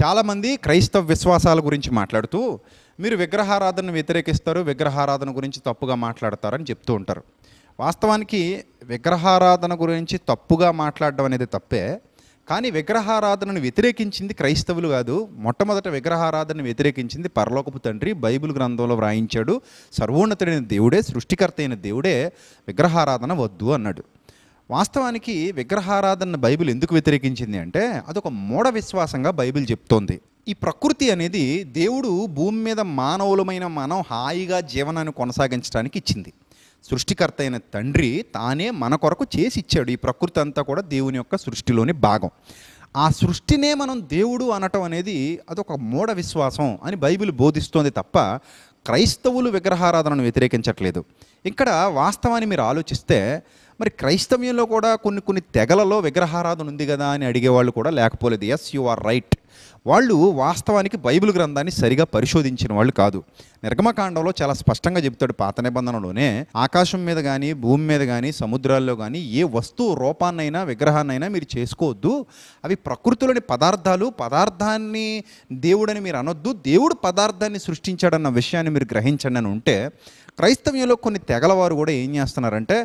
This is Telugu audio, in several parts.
చాలామంది క్రైస్తవ విశ్వాసాల గురించి మాట్లాడుతూ మీరు విగ్రహారాధనను వ్యతిరేకిస్తారు విగ్రహారాధన గురించి తప్పుగా మాట్లాడతారని చెప్తూ ఉంటారు వాస్తవానికి విగ్రహారాధన గురించి తప్పుగా మాట్లాడడం అనేది తప్పే కానీ విగ్రహారాధనను వ్యతిరేకించింది క్రైస్తవులు కాదు మొట్టమొదట విగ్రహారాధనను వ్యతిరేకించింది పరలోకపు తండ్రి బైబిల్ గ్రంథంలో వ్రాయించాడు సర్వోన్నతుడైన దేవుడే సృష్టికర్త అయిన దేవుడే విగ్రహారాధన వద్దు అన్నాడు వాస్తవానికి విగ్రహారాధన బైబిల్ ఎందుకు వ్యతిరేకించింది అంటే అదొక మూఢ విశ్వాసంగా బైబిల్ చెప్తోంది ఈ ప్రకృతి అనేది దేవుడు భూమి మీద మానవులమైన మనం హాయిగా జీవనాన్ని కొనసాగించడానికి ఇచ్చింది సృష్టికర్త అయిన తండ్రి తానే మన కొరకు చేసి ఇచ్చాడు ఈ ప్రకృతి అంతా కూడా దేవుని యొక్క సృష్టిలోని భాగం ఆ సృష్టినే మనం దేవుడు అనటం అనేది అదొక మూఢ విశ్వాసం అని బైబిల్ బోధిస్తోంది తప్ప క్రైస్తవులు విగ్రహారాధనను వ్యతిరేకించట్లేదు ఇక్కడ వాస్తవాన్ని మీరు ఆలోచిస్తే మరి క్రైస్తవ్యంలో కూడా కొన్ని కొన్ని తెగలలో విగ్రహారాధన ఉంది కదా అని అడిగేవాళ్ళు కూడా లేకపోలేదు ఎస్ యు ఆర్ రైట్ వాళ్ళు వాస్తవానికి బైబిల్ గ్రంథాన్ని సరిగా పరిశోధించిన వాళ్ళు కాదు నిర్గమకాండంలో చాలా స్పష్టంగా చెప్తాడు పాత నిబంధనలోనే ఆకాశం మీద కానీ భూమి మీద కానీ సముద్రాల్లో కానీ ఏ వస్తువు రూపాన్నైనా విగ్రహాన్నైనా మీరు చేసుకోవద్దు అవి ప్రకృతిలోని పదార్థాలు పదార్థాన్ని దేవుడని మీరు అనొద్దు దేవుడు పదార్థాన్ని సృష్టించాడన్న విషయాన్ని మీరు గ్రహించండి అని ఉంటే క్రైస్తవ్యంలో కొన్ని తెగలవారు కూడా ఏం చేస్తున్నారంటే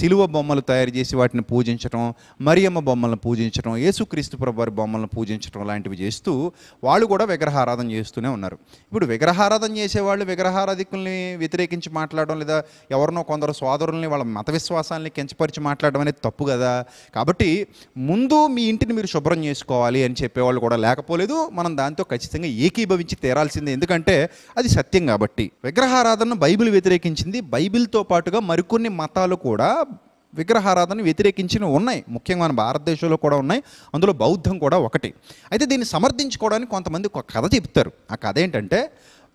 సిలువ బొమ్మలు తయారు చేసి వాటిని పూజించడం మరియమ్మ బొమ్మలను పూజించడం యేసుక్రీస్తు ప్రభు వారి బొమ్మలను పూజించడం లాంటివి చేస్తూ చేస్తూ వాళ్ళు కూడా విగ్రహారాధన చేస్తూనే ఉన్నారు ఇప్పుడు విగ్రహారాధన చేసేవాళ్ళు విగ్రహారాధికుల్ని వ్యతిరేకించి మాట్లాడడం లేదా ఎవరినో కొందరు సోదరుల్ని వాళ్ళ మత విశ్వాసాన్ని కించపరిచి మాట్లాడడం అనేది తప్పు కదా కాబట్టి ముందు మీ ఇంటిని మీరు శుభ్రం చేసుకోవాలి అని చెప్పేవాళ్ళు కూడా లేకపోలేదు మనం దాంతో ఖచ్చితంగా ఏకీభవించి తీరాల్సిందే ఎందుకంటే అది సత్యం కాబట్టి విగ్రహారాధనను బైబిల్ వ్యతిరేకించింది బైబిల్తో పాటుగా మరికొన్ని మతాలు కూడా విగ్రహారాధన వ్యతిరేకించినవి ఉన్నాయి ముఖ్యంగా మన భారతదేశంలో కూడా ఉన్నాయి అందులో బౌద్ధం కూడా ఒకటి అయితే దీన్ని సమర్థించుకోవడానికి కొంతమంది ఒక కథ చెప్తారు ఆ కథ ఏంటంటే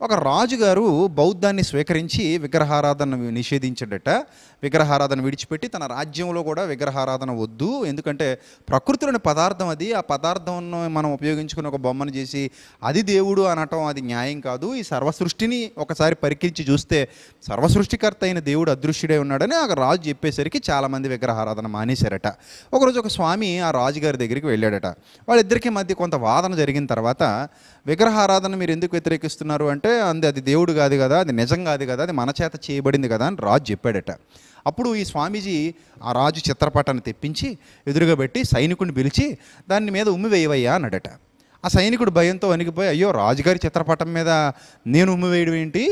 ఒక రాజుగారు బౌద్ధాన్ని స్వీకరించి విగ్రహారాధన నిషేధించడట విగ్రహారాధన విడిచిపెట్టి తన రాజ్యంలో కూడా విగ్రహారాధన వద్దు ఎందుకంటే ప్రకృతిలోని పదార్థం అది ఆ పదార్థంను మనం ఉపయోగించుకుని ఒక బొమ్మను చేసి అది దేవుడు అనటం అది న్యాయం కాదు ఈ సర్వసృష్టిని ఒకసారి పరికించి చూస్తే సర్వసృష్టికర్త అయిన దేవుడు అదృశ్యుడే ఉన్నాడని ఆ రాజు చెప్పేసరికి చాలామంది విగ్రహారాధన మానేశారట ఒకరోజు ఒక స్వామి ఆ రాజుగారి దగ్గరికి వెళ్ళాడట వాళ్ళిద్దరికీ మధ్య కొంత వాదన జరిగిన తర్వాత విగ్రహారాధన మీరు ఎందుకు వ్యతిరేకిస్తున్నారు అంటే అంది అది దేవుడు కాదు కదా అది నిజం కాదు కదా అది మన చేత చేయబడింది కదా అని రాజు చెప్పాడట అప్పుడు ఈ స్వామీజీ ఆ రాజు చిత్రపటాన్ని తెప్పించి ఎదురుగా పెట్టి సైనికుని పిలిచి దాని మీద ఉమ్మివేయవయ్యా అన్నాడట ఆ సైనికుడు భయంతో వణికిపోయి అయ్యో రాజుగారి చిత్రపటం మీద నేను ఉమ్మి వేయడం ఏంటి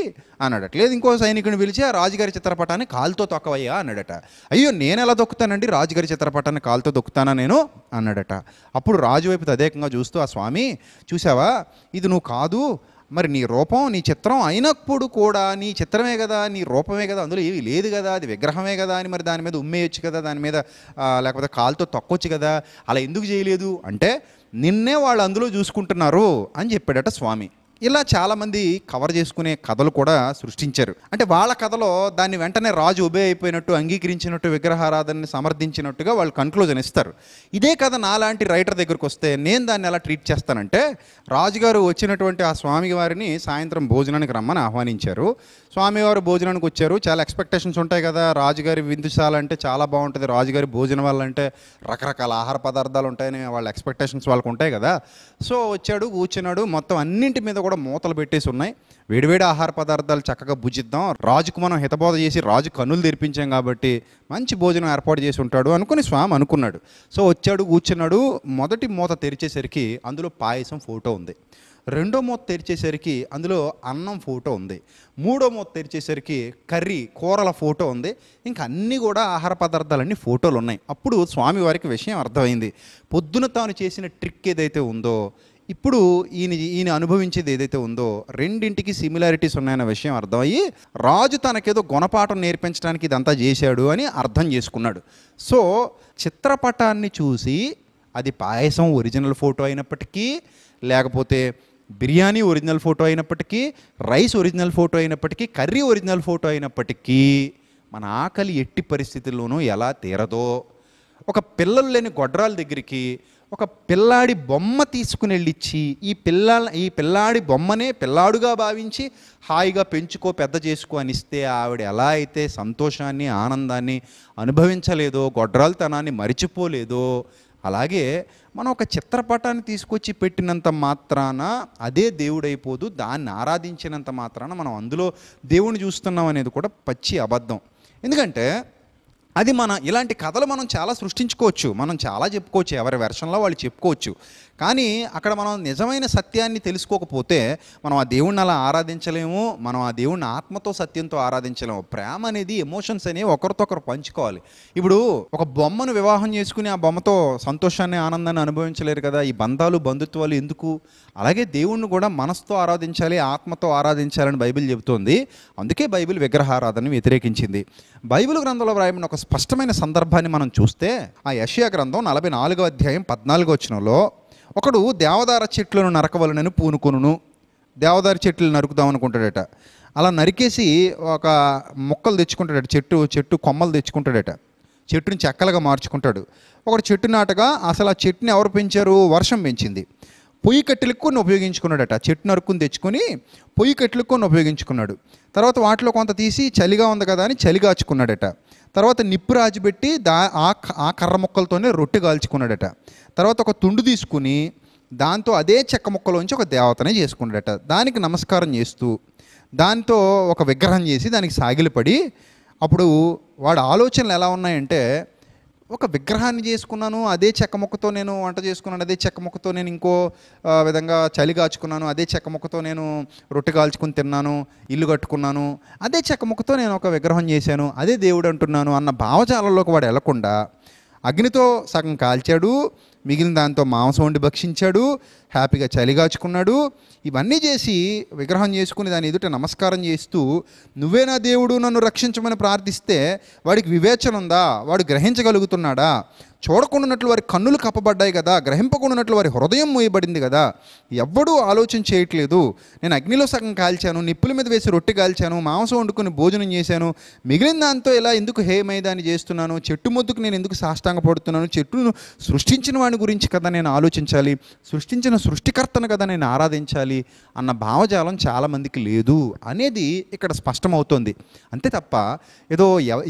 అన్నాడట లేదు ఇంకో సైనికుని పిలిచి ఆ రాజుగారి చిత్రపటాన్ని కాలుతో తొక్కవయ్యా అన్నాడట అయ్యో నేను ఎలా దొక్కుతానండి రాజుగారి చిత్రపటాన్ని కాలుతో దొక్కుతానా నేను అన్నాడట అప్పుడు రాజు తదేకంగా చూస్తూ ఆ స్వామి చూసావా ఇది నువ్వు కాదు మరి నీ రూపం నీ చిత్రం అయినప్పుడు కూడా నీ చిత్రమే కదా నీ రూపమే కదా అందులో ఏవి లేదు కదా అది విగ్రహమే కదా అని మరి దాని మీద ఉమ్మేయొచ్చు కదా దాని మీద లేకపోతే కాలుతో తొక్కొచ్చు కదా అలా ఎందుకు చేయలేదు అంటే నిన్నే వాళ్ళు అందులో చూసుకుంటున్నారు అని చెప్పాడట స్వామి ఇలా చాలామంది కవర్ చేసుకునే కథలు కూడా సృష్టించారు అంటే వాళ్ళ కథలో దాన్ని వెంటనే రాజు ఉబే అయిపోయినట్టు అంగీకరించినట్టు విగ్రహారాధనని సమర్థించినట్టుగా వాళ్ళు కన్క్లూజన్ ఇస్తారు ఇదే కథ నాలాంటి రైటర్ దగ్గరికి వస్తే నేను దాన్ని ఎలా ట్రీట్ చేస్తానంటే రాజుగారు వచ్చినటువంటి ఆ స్వామి వారిని సాయంత్రం భోజనానికి రమ్మని ఆహ్వానించారు స్వామివారు భోజనానికి వచ్చారు చాలా ఎక్స్పెక్టేషన్స్ ఉంటాయి కదా రాజుగారి విందుశాల చాలా బాగుంటుంది రాజుగారి భోజనం వల్ల అంటే రకరకాల ఆహార పదార్థాలు ఉంటాయని వాళ్ళ ఎక్స్పెక్టేషన్స్ వాళ్ళకు ఉంటాయి కదా సో వచ్చాడు కూర్చున్నాడు మొత్తం అన్నింటి మీద కూడా కూడా మూతలు పెట్టేసి ఉన్నాయి వేడివేడి ఆహార పదార్థాలు చక్కగా భుజిద్దాం రాజుకు మనం హితబోధ చేసి రాజు కనులు తెరిపించాం కాబట్టి మంచి భోజనం ఏర్పాటు చేసి ఉంటాడు అనుకుని స్వామి అనుకున్నాడు సో వచ్చాడు కూర్చున్నాడు మొదటి మూత తెరిచేసరికి అందులో పాయసం ఫోటో ఉంది రెండో మూత తెరిచేసరికి అందులో అన్నం ఫోటో ఉంది మూడో మూత తెరిచేసరికి కర్రీ కూరల ఫోటో ఉంది ఇంకా అన్నీ కూడా ఆహార పదార్థాలన్నీ ఫోటోలు ఉన్నాయి అప్పుడు స్వామివారికి విషయం అర్థమైంది పొద్దున తాను చేసిన ట్రిక్ ఏదైతే ఉందో ఇప్పుడు ఈయన ఈయన అనుభవించేది ఏదైతే ఉందో రెండింటికి సిమిలారిటీస్ ఉన్నాయన్న విషయం అర్థమయ్యి రాజు తనకేదో గుణపాఠం నేర్పించడానికి ఇదంతా చేశాడు అని అర్థం చేసుకున్నాడు సో చిత్రపటాన్ని చూసి అది పాయసం ఒరిజినల్ ఫోటో అయినప్పటికీ లేకపోతే బిర్యానీ ఒరిజినల్ ఫోటో అయినప్పటికీ రైస్ ఒరిజినల్ ఫోటో అయినప్పటికీ కర్రీ ఒరిజినల్ ఫోటో అయినప్పటికీ మన ఆకలి ఎట్టి పరిస్థితుల్లోనూ ఎలా తీరదో ఒక పిల్లలు లేని గొడ్రాల దగ్గరికి ఒక పిల్లాడి బొమ్మ తీసుకుని వెళ్ళిచ్చి ఈ పిల్ల ఈ పిల్లాడి బొమ్మనే పిల్లాడుగా భావించి హాయిగా పెంచుకో పెద్ద చేసుకో అనిస్తే ఆవిడ ఎలా అయితే సంతోషాన్ని ఆనందాన్ని అనుభవించలేదో గొడ్రాలతనాన్ని మరిచిపోలేదో అలాగే మనం ఒక చిత్రపటాన్ని తీసుకొచ్చి పెట్టినంత మాత్రాన అదే దేవుడైపోదు దాన్ని ఆరాధించినంత మాత్రాన మనం అందులో దేవుని చూస్తున్నాం అనేది కూడా పచ్చి అబద్ధం ఎందుకంటే అది మన ఇలాంటి కథలు మనం చాలా సృష్టించుకోవచ్చు మనం చాలా చెప్పుకోవచ్చు ఎవరి వెర్షన్లో వాళ్ళు చెప్పుకోవచ్చు కానీ అక్కడ మనం నిజమైన సత్యాన్ని తెలుసుకోకపోతే మనం ఆ దేవుణ్ణి అలా ఆరాధించలేము మనం ఆ దేవుణ్ణి ఆత్మతో సత్యంతో ఆరాధించలేము ప్రేమ అనేది ఎమోషన్స్ అనేవి ఒకరితో ఒకరు పంచుకోవాలి ఇప్పుడు ఒక బొమ్మను వివాహం చేసుకుని ఆ బొమ్మతో సంతోషాన్ని ఆనందాన్ని అనుభవించలేరు కదా ఈ బంధాలు బంధుత్వాలు ఎందుకు అలాగే దేవుణ్ణి కూడా మనసుతో ఆరాధించాలి ఆత్మతో ఆరాధించాలని బైబిల్ చెబుతోంది అందుకే బైబిల్ విగ్రహారాధనను వ్యతిరేకించింది బైబిల్ గ్రంథంలో వ్రాయబడిన ఒక స్పష్టమైన సందర్భాన్ని మనం చూస్తే ఆ యషియా గ్రంథం నలభై నాలుగో అధ్యాయం పద్నాలుగో వచ్చినలో ఒకడు దేవదార చెట్లను నరకవలనని పూనుకొను దేవదార చెట్లు నరుకుదాం అనుకుంటాడట అలా నరికేసి ఒక మొక్కలు తెచ్చుకుంటాడట చెట్టు చెట్టు కొమ్మలు తెచ్చుకుంటాడట చెట్టుని చెక్కలుగా మార్చుకుంటాడు ఒకడు చెట్టు నాటగా అసలు ఆ చెట్టుని ఎవరు పెంచారు వర్షం పెంచింది పొయ్యి కట్టెలకు కొన్ని ఉపయోగించుకున్నాడట చెట్టు నరుక్కుని తెచ్చుకొని పొయ్యి కట్టెలకు కొన్ని ఉపయోగించుకున్నాడు తర్వాత వాటిలో కొంత తీసి చలిగా ఉంది కదా అని చలి కాచుకున్నాడట తర్వాత నిప్పు రాజిపెట్టి దా ఆ కర్ర ముక్కలతోనే రొట్టె కాల్చుకున్నాడట తర్వాత ఒక తుండు తీసుకుని దాంతో అదే చెక్క ముక్కలోంచి ఒక దేవతనే చేసుకున్నాడట దానికి నమస్కారం చేస్తూ దాంతో ఒక విగ్రహం చేసి దానికి సాగిలపడి అప్పుడు వాడి ఆలోచనలు ఎలా ఉన్నాయంటే ఒక విగ్రహాన్ని చేసుకున్నాను అదే చెక్కముక్కతో నేను వంట చేసుకున్నాను అదే చెక్కముక్కతో నేను ఇంకో విధంగా చలి కాచుకున్నాను అదే చెక్కముక్కతో నేను రొట్టె కాల్చుకుని తిన్నాను ఇల్లు కట్టుకున్నాను అదే చెక్కముక్కతో నేను ఒక విగ్రహం చేశాను అదే దేవుడు అంటున్నాను అన్న భావజాలంలోకి వాడు వెళ్లకుండా అగ్నితో సగం కాల్చాడు మిగిలిన దాంతో మాంసం వండి భక్షించాడు హ్యాపీగా చలిగాచుకున్నాడు ఇవన్నీ చేసి విగ్రహం చేసుకుని దాని ఎదుట నమస్కారం చేస్తూ నువ్వే నా దేవుడు నన్ను రక్షించమని ప్రార్థిస్తే వాడికి వివేచన ఉందా వాడు గ్రహించగలుగుతున్నాడా చూడకుండానట్లు వారి కన్నులు కప్పబడ్డాయి కదా గ్రహింపకుండానట్లు వారి హృదయం మోయబడింది కదా ఎవ్వడూ ఆలోచన చేయట్లేదు నేను అగ్నిలో సగం కాల్చాను నిప్పుల మీద వేసి రొట్టె కాల్చాను మాంసం వండుకుని భోజనం చేశాను మిగిలిన దాంతో ఇలా ఎందుకు హేమైదాన్ని చేస్తున్నాను చెట్టు మొద్దుకు నేను ఎందుకు సాష్టాంగ పడుతున్నాను చెట్టును సృష్టించిన వాడి గురించి కదా నేను ఆలోచించాలి సృష్టించిన సృష్టికర్తను కదా నేను ఆరాధించాలి అన్న భావజాలం చాలామందికి లేదు అనేది ఇక్కడ స్పష్టమవుతోంది అంతే తప్ప ఏదో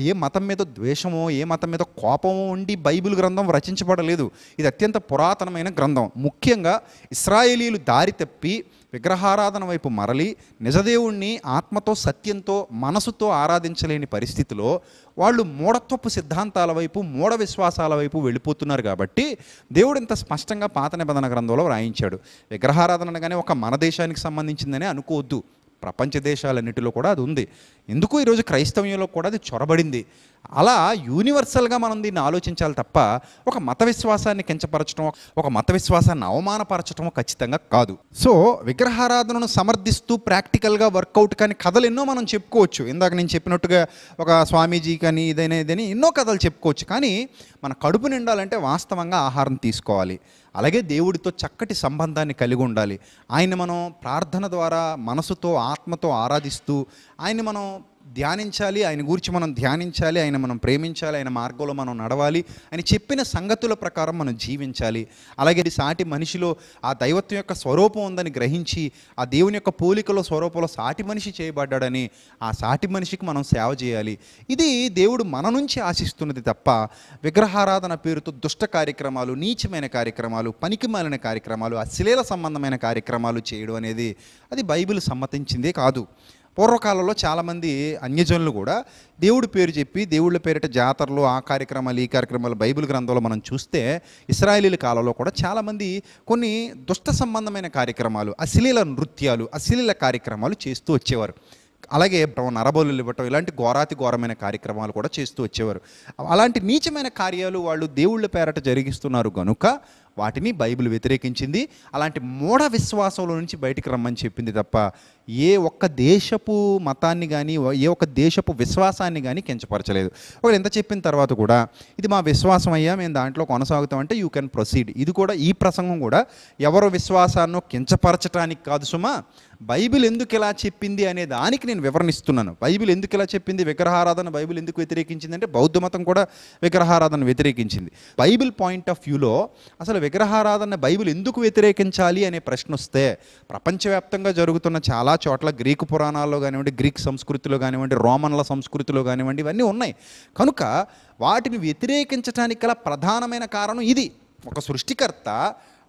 ఏ మతం మీద ద్వేషమో ఏ మతం మీద కోపమో ఉండి బైబిల్ గ్రంథం రచించబడలేదు ఇది అత్యంత పురాతనమైన గ్రంథం ముఖ్యంగా ఇస్రాయేలీలు దారి తప్పి విగ్రహారాధన వైపు మరలి నిజదేవుణ్ణి ఆత్మతో సత్యంతో మనసుతో ఆరాధించలేని పరిస్థితిలో వాళ్ళు మూఢత్వపు సిద్ధాంతాల వైపు మూఢ విశ్వాసాల వైపు వెళ్ళిపోతున్నారు కాబట్టి దేవుడు ఇంత స్పష్టంగా పాత నిబంధన గ్రంథంలో వ్రాయించాడు విగ్రహారాధన అనగానే ఒక మన దేశానికి సంబంధించిందని అనుకోవద్దు ప్రపంచ దేశాలన్నిటిలో కూడా అది ఉంది ఎందుకు ఈరోజు క్రైస్తవ్యంలో కూడా అది చొరబడింది అలా యూనివర్సల్గా మనం దీన్ని ఆలోచించాలి తప్ప ఒక మత విశ్వాసాన్ని కించపరచడం ఒక మత విశ్వాసాన్ని అవమానపరచడం ఖచ్చితంగా కాదు సో విగ్రహారాధనను సమర్థిస్తూ ప్రాక్టికల్గా వర్కౌట్ కానీ కథలు ఎన్నో మనం చెప్పుకోవచ్చు ఇందాక నేను చెప్పినట్టుగా ఒక స్వామీజీ కానీ ఇదైనా ఇదని ఎన్నో కథలు చెప్పుకోవచ్చు కానీ మన కడుపు నిండాలంటే వాస్తవంగా ఆహారం తీసుకోవాలి అలాగే దేవుడితో చక్కటి సంబంధాన్ని కలిగి ఉండాలి ఆయన మనం ప్రార్థన ద్వారా మనసుతో ఆత్మతో ఆరాధిస్తూ ఆయన మనం ధ్యానించాలి ఆయన గురించి మనం ధ్యానించాలి ఆయన మనం ప్రేమించాలి ఆయన మార్గంలో మనం నడవాలి ఆయన చెప్పిన సంగతుల ప్రకారం మనం జీవించాలి అలాగే సాటి మనిషిలో ఆ దైవత్వం యొక్క స్వరూపం ఉందని గ్రహించి ఆ దేవుని యొక్క పోలికలో స్వరూపంలో సాటి మనిషి చేయబడ్డాడని ఆ సాటి మనిషికి మనం సేవ చేయాలి ఇది దేవుడు మన నుంచి ఆశిస్తున్నది తప్ప విగ్రహారాధన పేరుతో దుష్ట కార్యక్రమాలు నీచమైన కార్యక్రమాలు పనికిమాలిన కార్యక్రమాలు అశ్లీల సంబంధమైన కార్యక్రమాలు చేయడం అనేది అది బైబిల్ సమ్మతించిందే కాదు పూర్వకాలంలో చాలామంది అన్యజనులు కూడా దేవుడి పేరు చెప్పి దేవుళ్ళ పేరిట జాతరలు ఆ కార్యక్రమాలు ఈ కార్యక్రమాలు బైబిల్ గ్రంథంలో మనం చూస్తే ఇస్రాయలీల కాలంలో కూడా చాలామంది కొన్ని దుష్ట సంబంధమైన కార్యక్రమాలు అశ్లీల నృత్యాలు అశ్లీల కార్యక్రమాలు చేస్తూ వచ్చేవారు అలాగే నరబోలు ఇవ్వటం ఇలాంటి ఘోరాతి ఘోరమైన కార్యక్రమాలు కూడా చేస్తూ వచ్చేవారు అలాంటి నీచమైన కార్యాలు వాళ్ళు దేవుళ్ళ పేరట జరిగిస్తున్నారు కనుక వాటిని బైబిల్ వ్యతిరేకించింది అలాంటి మూఢ విశ్వాసంలో నుంచి బయటికి రమ్మని చెప్పింది తప్ప ఏ ఒక్క దేశపు మతాన్ని కానీ ఏ ఒక్క దేశపు విశ్వాసాన్ని కానీ కించపరచలేదు ఒకవేళ ఎంత చెప్పిన తర్వాత కూడా ఇది మా విశ్వాసం అయ్యా మేము దాంట్లో కొనసాగుతామంటే యూ కెన్ ప్రొసీడ్ ఇది కూడా ఈ ప్రసంగం కూడా ఎవరు విశ్వాసాన్ని కించపరచడానికి కాదు సుమా బైబిల్ ఎందుకు ఇలా చెప్పింది అనే దానికి నేను వివరణిస్తున్నాను బైబిల్ ఎందుకు ఇలా చెప్పింది విగ్రహారాధన బైబిల్ ఎందుకు వ్యతిరేకించింది అంటే బౌద్ధ మతం కూడా విగ్రహారాధన వ్యతిరేకించింది బైబిల్ పాయింట్ ఆఫ్ వ్యూలో అసలు విగ్రహారాధన బైబిల్ ఎందుకు వ్యతిరేకించాలి అనే ప్రశ్న వస్తే ప్రపంచవ్యాప్తంగా జరుగుతున్న చాలా చోట్ల గ్రీకు పురాణాల్లో కానివ్వండి గ్రీక్ సంస్కృతిలో కానివ్వండి రోమన్ల సంస్కృతిలో కానివ్వండి ఇవన్నీ ఉన్నాయి కనుక వాటిని వ్యతిరేకించడానికి గల ప్రధానమైన కారణం ఇది ఒక సృష్టికర్త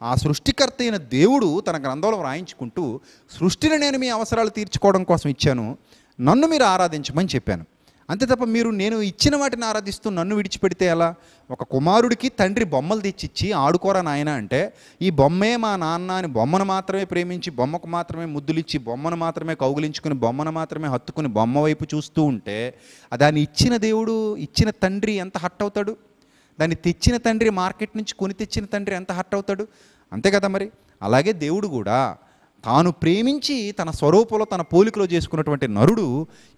ఆ సృష్టికర్త అయిన దేవుడు తన గ్రంథంలో వ్రాయించుకుంటూ సృష్టిని నేను మీ అవసరాలు తీర్చుకోవడం కోసం ఇచ్చాను నన్ను మీరు ఆరాధించమని చెప్పాను అంతే తప్ప మీరు నేను ఇచ్చిన వాటిని ఆరాధిస్తూ నన్ను విడిచిపెడితే ఎలా ఒక కుమారుడికి తండ్రి బొమ్మలు తెచ్చిచ్చి ఆడుకోరా నాయన అంటే ఈ బొమ్మే మా నాన్న అని బొమ్మను మాత్రమే ప్రేమించి బొమ్మకు మాత్రమే ముద్దులిచ్చి బొమ్మను మాత్రమే కౌగులించుకుని బొమ్మను మాత్రమే హత్తుకుని బొమ్మ వైపు చూస్తూ ఉంటే దాన్ని ఇచ్చిన దేవుడు ఇచ్చిన తండ్రి ఎంత హట్ అవుతాడు దాన్ని తెచ్చిన తండ్రి మార్కెట్ నుంచి కొని తెచ్చిన తండ్రి ఎంత హర్ట్ అవుతాడు అంతే కదా మరి అలాగే దేవుడు కూడా తాను ప్రేమించి తన స్వరూపంలో తన పోలికలో చేసుకున్నటువంటి నరుడు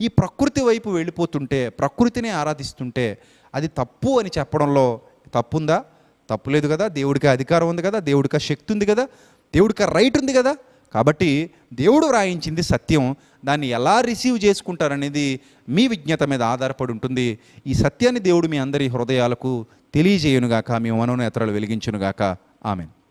ఈ ప్రకృతి వైపు వెళ్ళిపోతుంటే ప్రకృతిని ఆరాధిస్తుంటే అది తప్పు అని చెప్పడంలో తప్పుందా తప్పులేదు కదా దేవుడికి అధికారం ఉంది కదా దేవుడికి శక్తి ఉంది కదా దేవుడికి రైట్ ఉంది కదా కాబట్టి దేవుడు వ్రాయించింది సత్యం దాన్ని ఎలా రిసీవ్ చేసుకుంటారనేది మీ విజ్ఞత మీద ఆధారపడి ఉంటుంది ఈ సత్యాన్ని దేవుడు మీ అందరి హృదయాలకు తెలియజేయునుగాక మీ మనోనేత్రాలు వెలిగించునుగాక ఆమెను